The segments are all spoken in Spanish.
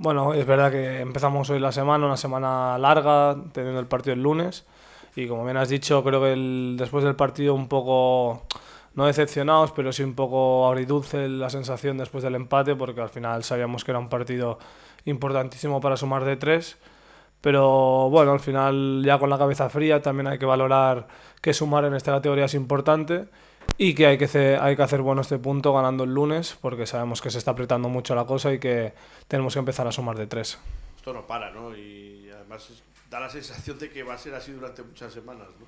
Bueno, es verdad que empezamos hoy la semana, una semana larga, teniendo el partido el lunes. Y como bien has dicho, creo que el, después del partido un poco, no decepcionados, pero sí un poco agridulce la sensación después del empate, porque al final sabíamos que era un partido importantísimo para sumar de tres. Pero bueno, al final ya con la cabeza fría también hay que valorar que sumar en esta categoría es importante y que hay que, hacer, hay que hacer bueno este punto ganando el lunes porque sabemos que se está apretando mucho la cosa y que tenemos que empezar a sumar de tres. Esto no para, ¿no? Y además da la sensación de que va a ser así durante muchas semanas, ¿no?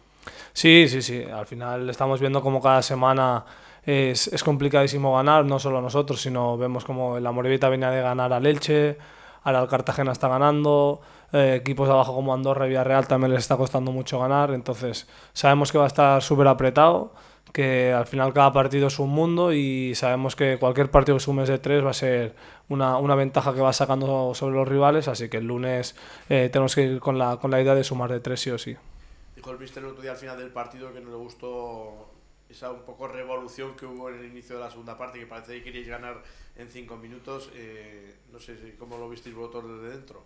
Sí, sí, sí. Al final estamos viendo como cada semana es, complicadísimo ganar, no solo nosotros, sino vemos como la Morevita venía de ganar al Elche, ahora el Cartagena está ganando, eh, equipos de abajo como Andorra y Villarreal también les está costando mucho ganar, entonces sabemos que va a estar súper apretado que al final cada partido es un mundo y sabemos que cualquier partido que sumes de tres va a ser una, una ventaja que va sacando sobre los rivales, así que el lunes eh, tenemos que ir con la, con la idea de sumar de tres sí o sí. Dijo el Mister el otro día al final del partido que no le gustó esa un poco revolución que hubo en el inicio de la segunda parte, que parece que queríais ganar en cinco minutos. Eh, no sé cómo lo visteis vosotros desde dentro.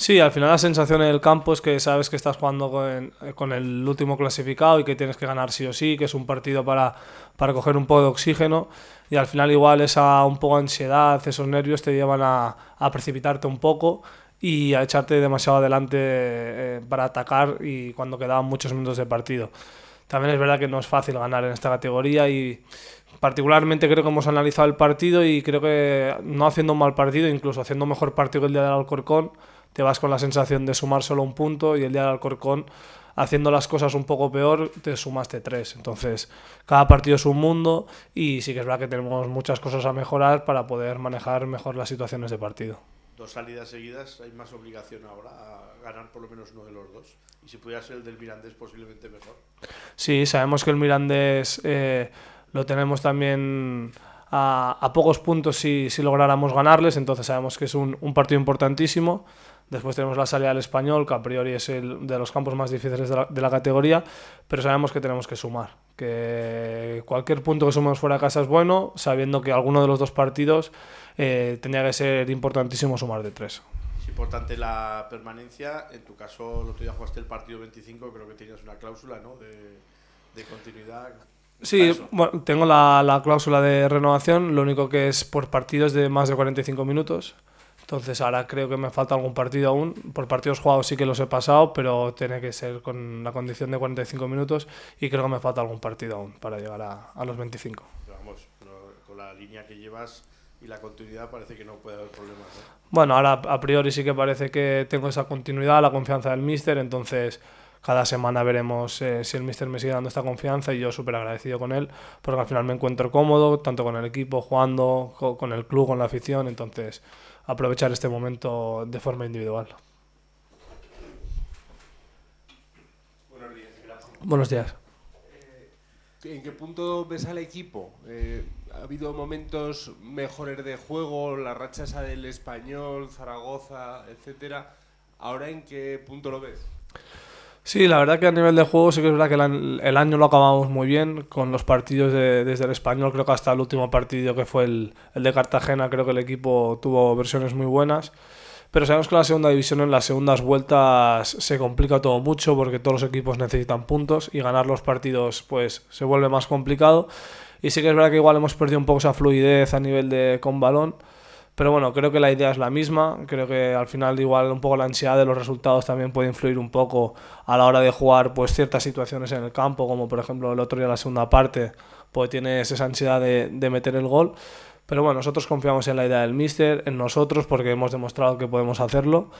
Sí, al final la sensación en el campo es que sabes que estás jugando eh, con, el último clasificado y que tienes que ganar sí o sí, que es un partido para, coger un poco de oxígeno y al final igual esa un poco ansiedad, esos nervios te llevan a, precipitarte un poco y a echarte demasiado adelante eh, para atacar y cuando quedaban muchos minutos de partido. También es verdad que no es fácil ganar en esta categoría y particularmente creo que hemos analizado el partido y creo que no haciendo un mal partido, incluso haciendo mejor partido que el día del Alcorcón, te vas con la sensación de sumar solo un punto y el día del Alcorcón haciendo las cosas un poco peor, te sumaste tres. Entonces, cada partido es un mundo y sí que es verdad que tenemos muchas cosas a mejorar para poder manejar mejor las situaciones de partido. Dos salidas seguidas, hay más obligación ahora a ganar por lo menos uno de los dos. Y si pudiera ser el del Mirandés, posiblemente mejor. Sí, sabemos que el Mirandés eh, lo tenemos también a, pocos puntos si, si, lográramos ganarles, entonces sabemos que es un partido importantísimo. Después tenemos la salida al español, que a priori es el de los campos más difíciles de la, categoría, pero sabemos que tenemos que sumar. Que cualquier punto que sumemos fuera de casa es bueno, sabiendo que alguno de los dos partidos eh, tenía que ser importantísimo sumar de tres. Es importante la permanencia. En tu caso, lo tuyo jugaste el partido 25, creo que tenías una cláusula ¿no? de, continuidad. Sí, bueno, tengo la, la, cláusula de renovación, lo único que es por partidos de más de 45 minutos. Entonces ahora creo que me falta algún partido aún. Por partidos jugados sí que los he pasado, pero tiene que ser con la condición de 45 minutos y creo que me falta algún partido aún para llegar a, los 25. vamos, con la línea que llevas y la continuidad parece que no puede haber problemas. Bueno, ahora a priori sí que parece que tengo esa continuidad, la confianza del míster, entonces cada semana veremos eh, si el Mister me sigue dando esta confianza y yo súper agradecido con él, porque al final me encuentro cómodo, tanto con el equipo, jugando, con el club, con la afición, entonces aprovechar este momento de forma individual. Buenos días. Eh, ¿En qué punto ves al equipo? Eh, ha habido momentos mejores de juego, la racha esa del español, Zaragoza, etcétera. ¿Ahora en qué punto lo ves? Sí, la verdad que a nivel de juego sí que es verdad que el, año lo acabamos muy bien con los partidos desde el español, creo que hasta el último partido que fue el, de Cartagena, creo que el equipo tuvo versiones muy buenas pero sabemos que la segunda división en las segundas vueltas se complica todo mucho porque todos los equipos necesitan puntos y ganar los partidos pues se vuelve más complicado y sí que es verdad que igual hemos perdido un poco esa fluidez a nivel de con balón pero bueno, creo que la idea es la misma. Creo que al final igual un poco la ansiedad de los resultados también puede influir un poco a la hora de jugar pues ciertas situaciones en el campo, como por ejemplo el otro día la segunda parte, pues tienes esa ansiedad de, meter el gol. Pero bueno, nosotros confiamos en la idea del míster, en nosotros, porque hemos demostrado que podemos hacerlo.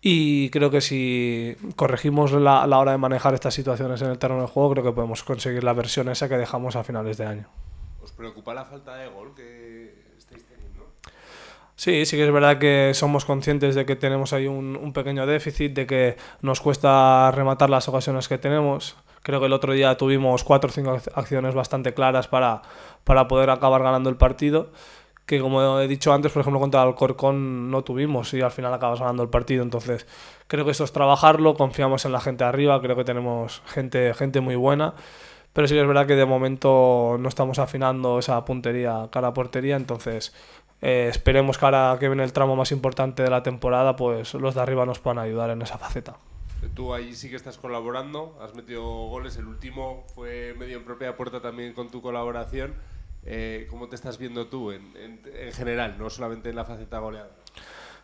Y creo que si corregimos la, la hora de manejar estas situaciones en el terreno de juego, creo que podemos conseguir la versión esa que dejamos a finales de año. ¿Os preocupa la falta de gol que estáis teniendo? Sí, sí que es verdad que somos conscientes de que tenemos ahí un, un, pequeño déficit, de que nos cuesta rematar las ocasiones que tenemos. Creo que el otro día tuvimos cuatro o cinco acciones bastante claras para, para poder acabar ganando el partido, que como he dicho antes, por ejemplo, contra el Corcón no tuvimos y al final acabas ganando el partido. Entonces, creo que esto es trabajarlo, confiamos en la gente arriba, creo que tenemos gente, gente muy buena pero sí que es verdad que de momento no estamos afinando esa puntería cara a portería, entonces eh, esperemos que ahora que viene el tramo más importante de la temporada, pues los de arriba nos puedan ayudar en esa faceta. Tú ahí sí que estás colaborando, has metido goles, el último fue medio en propia puerta también con tu colaboración. Eh, ¿Cómo te estás viendo tú en, en, general, no solamente en la faceta goleada?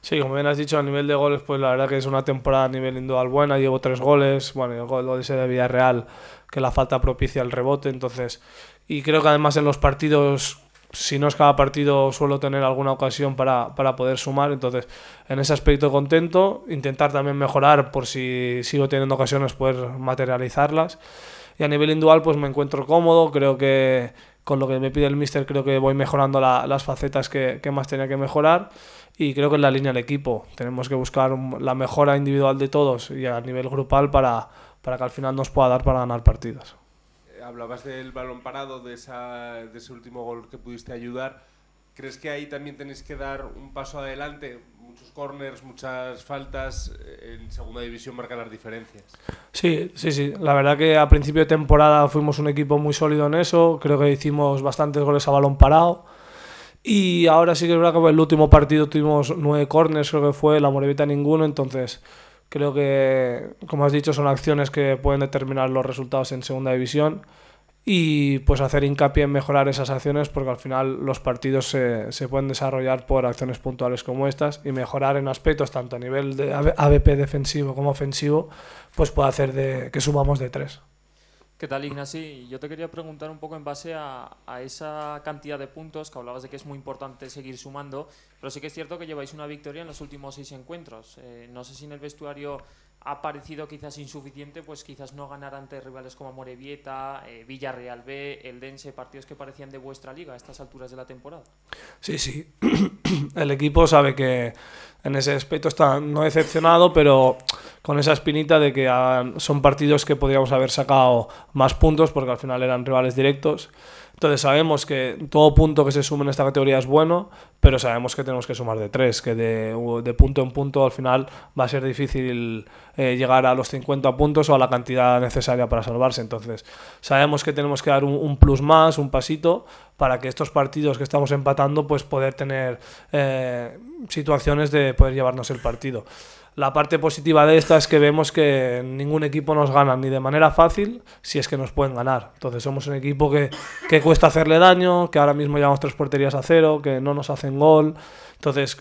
Sí, como bien has dicho, a nivel de goles, pues la verdad que es una temporada a nivel individual buena. Llevo tres goles. Bueno, el gol ese de real, que la falta propicia el rebote. Entonces, y creo que además en los partidos, si no es cada partido, suelo tener alguna ocasión para, para poder sumar. Entonces, en ese aspecto contento. Intentar también mejorar por si sigo teniendo ocasiones, poder materializarlas. Y a nivel individual, pues me encuentro cómodo. Creo que con lo que me pide el mister, creo que voy mejorando las facetas que, que más tenía que mejorar y creo que es la línea del equipo. Tenemos que buscar la mejora individual de todos y a nivel grupal para, para que al final nos pueda dar para ganar partidos. Eh, hablabas del balón parado, de, esa, de ese último gol que pudiste ayudar. ¿Crees que ahí también tenéis que dar un paso adelante? Muchos corners, muchas faltas. Eh, en segunda división marcan las diferencias. Sí, sí, sí. La verdad que a principio de temporada fuimos un equipo muy sólido en eso. Creo que hicimos bastantes goles a balón parado. Y ahora sí que es verdad que el último partido tuvimos nueve corners, creo que fue, la Morevita ninguno, entonces creo que, como has dicho, son acciones que pueden determinar los resultados en segunda división y pues hacer hincapié en mejorar esas acciones porque al final los partidos se, pueden desarrollar por acciones puntuales como estas y mejorar en aspectos tanto a nivel de ABP defensivo como ofensivo pues puede hacer de, que sumamos de tres. ¿Qué tal, Ignasi? Yo te quería preguntar un poco en base a, esa cantidad de puntos que hablabas de que es muy importante seguir sumando, pero sí que es cierto que lleváis una victoria en los últimos seis encuentros. Eh, no sé si en el vestuario ha parecido quizás insuficiente, pues quizás no ganar ante rivales como Morevieta, eh, Villarreal B, el Dense, partidos que parecían de vuestra liga a estas alturas de la temporada. Sí, sí. El equipo sabe que en ese aspecto está no decepcionado, pero con esa espinita de que ah, son partidos que podríamos haber sacado más puntos porque al final eran rivales directos. Entonces sabemos que todo punto que se sume en esta categoría es bueno, pero sabemos que tenemos que sumar de tres, que de, punto en punto al final va a ser difícil eh, llegar a los 50 puntos o a la cantidad necesaria para salvarse. Entonces sabemos que tenemos que dar un, plus más, un pasito, para que estos partidos que estamos empatando, pues poder tener eh, situaciones de poder llevarnos el partido. La parte positiva de esta es que vemos que ningún equipo nos gana ni de manera fácil, si es que nos pueden ganar. Entonces somos un equipo que, cuesta hacerle daño, que ahora mismo llevamos tres porterías a cero, que no nos hacen gol. Entonces,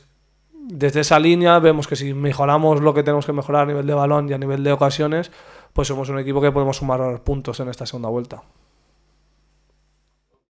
desde esa línea vemos que si mejoramos lo que tenemos que mejorar a nivel de balón y a nivel de ocasiones, pues somos un equipo que podemos sumar puntos en esta segunda vuelta.